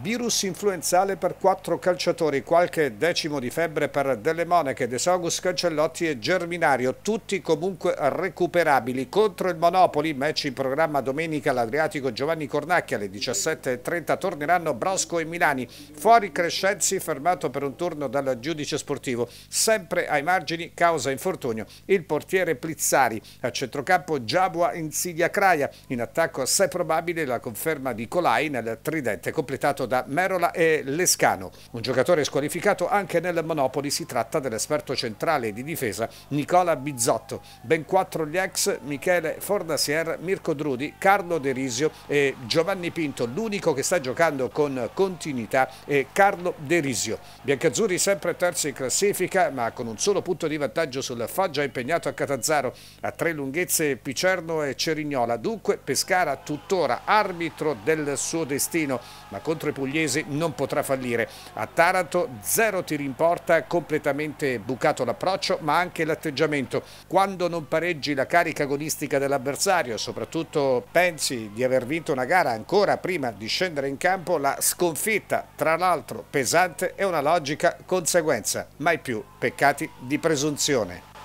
Virus influenzale per quattro calciatori, qualche decimo di febbre per Delle Monache, De Sogus, Cancellotti e Germinario, tutti comunque recuperabili. Contro il Monopoli, match in programma domenica l'Adriatico Giovanni Cornacchia alle 17.30 torneranno Brosco e Milani. Fuori Crescenzi, fermato per un turno dal giudice sportivo. Sempre ai margini, causa infortunio, il portiere Plizzari. A centrocampo Giabua Insidia Craia. In attacco assai probabile la conferma di Colai nel tridente completato da Merola e Lescano. Un giocatore squalificato anche nel Monopoli si tratta dell'esperto centrale di difesa Nicola Bizzotto. Ben quattro gli ex Michele Fornasier, Mirko Drudi, Carlo Derisio e Giovanni Pinto, l'unico che sta giocando con continuità è Carlo Derisio. Biancazzurri sempre terzo in classifica ma con un solo punto di vantaggio sul Foggia impegnato a Catanzaro a tre lunghezze Picerno e Cerignola. Dunque Pescara tuttora arbitro del suo destino ma contro centro pugliese non potrà fallire. A Taranto zero tiri in porta, completamente bucato l'approccio ma anche l'atteggiamento. Quando non pareggi la carica agonistica dell'avversario, soprattutto pensi di aver vinto una gara ancora prima di scendere in campo, la sconfitta, tra l'altro pesante, è una logica conseguenza, mai più peccati di presunzione.